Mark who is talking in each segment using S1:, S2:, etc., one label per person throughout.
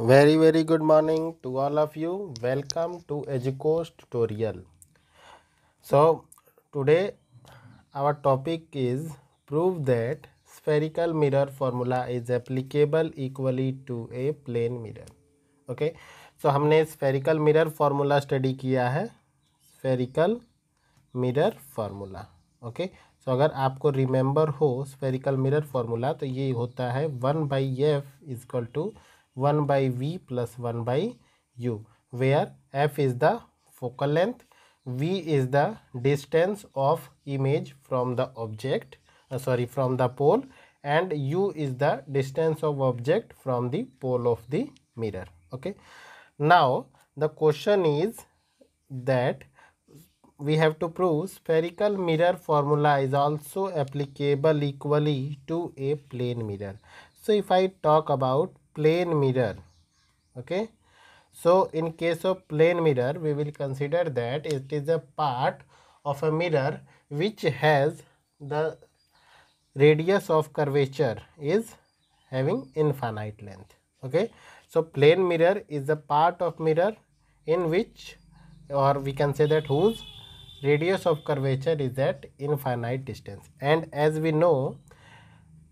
S1: Very very good morning to all of you welcome to Educos tutorial so today our topic is prove that spherical mirror formula is applicable equally to a plane mirror okay so हमने spherical mirror formula study किया है spherical mirror formula okay so अगर आपको remember हो spherical mirror formula तो ये होता है one by F is equal to 1 by v plus 1 by u where f is the focal length v is the distance of image from the object uh, sorry from the pole and u is the distance of object from the pole of the mirror okay now the question is that we have to prove spherical mirror formula is also applicable equally to a plane mirror so if i talk about plane mirror okay so in case of plane mirror we will consider that it is a part of a mirror which has the radius of curvature is having infinite length okay so plane mirror is a part of mirror in which or we can say that whose radius of curvature is at infinite distance and as we know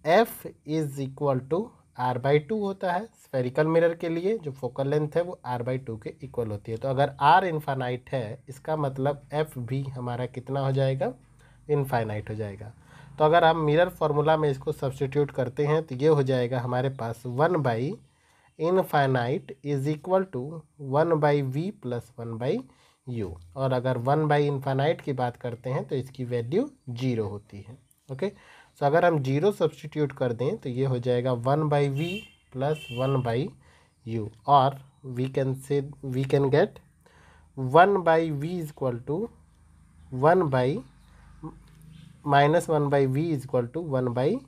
S1: f is equal to R by two होता है spherical mirror के लिए जो focal length है वो R by two के equal होती है तो अगर आर इन्फाइनाइट है इसका मतलब एफ भी हमारा कितना हो जाएगा इनफाइनाइट हो जाएगा तो अगर हम मिरर फार्मूला में इसको सब्सटीट्यूट करते हैं तो ये हो जाएगा हमारे पास one by infinite is equal to one by V plus one by U और अगर वन बाई इन्फाइनाइट की बात करते हैं तो इसकी वैल्यू जीरो होती है ओके okay? सो अगर हम जीरो सब्सटीट्यूट कर दें तो ये हो जाएगा one by V plus one by U और we can say we can get one by V is equal to one by minus one by V is equal to one by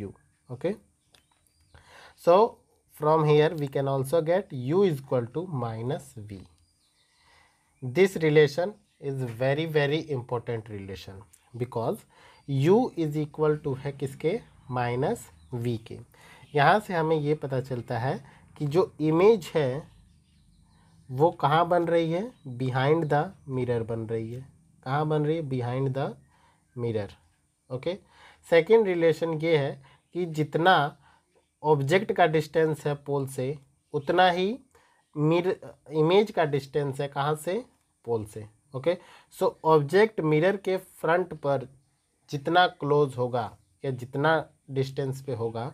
S1: U okay so from here we can also get U is equal to minus V this relation is very very important relation because u is equal to है किसके minus we के यहाँ से हमें ये पता चलता है कि जो इमेज है वो कहाँ बन रही है बिहाइंड द मिरर बन रही है कहाँ बन रही है behind the mirror okay second relation ये है कि जितना ऑब्जेक्ट का डिस्टेंस है पोल से उतना ही मिर इमेज का डिस्टेंस है कहाँ से पोल से ओके सो ऑब्जेक्ट मिरर के फ्रंट पर जितना क्लोज होगा या जितना डिस्टेंस पे होगा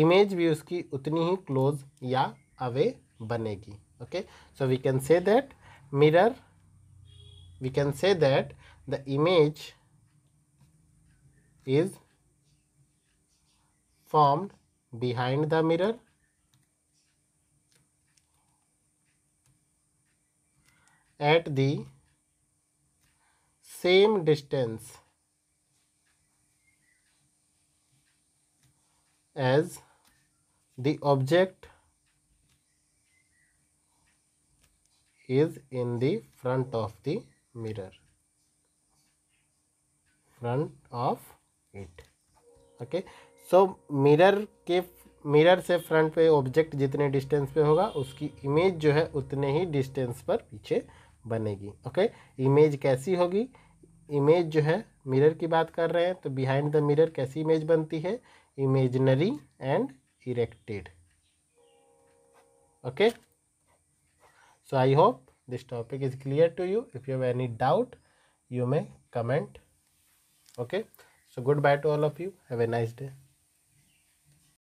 S1: इमेज भी उसकी उतनी ही क्लोज या अवे बनेगी okay so we can say that mirror we can say that the image is formed behind the mirror at the same distance as the object is in the front of the mirror front of it okay so mirror के mirror से front पे object जितने distance पे होगा उसकी image जो है उतने ही डिस्टेंस पर पीछे बनेगी ओके इमेज कैसी होगी इमेज जो है मिरर की बात कर रहे हैं तो बिहाइंड द मिरर कैसी इमेज बनती है imaginary and erected okay so i hope this topic is clear to you if you have any doubt you may comment okay so goodbye to all of you have a nice day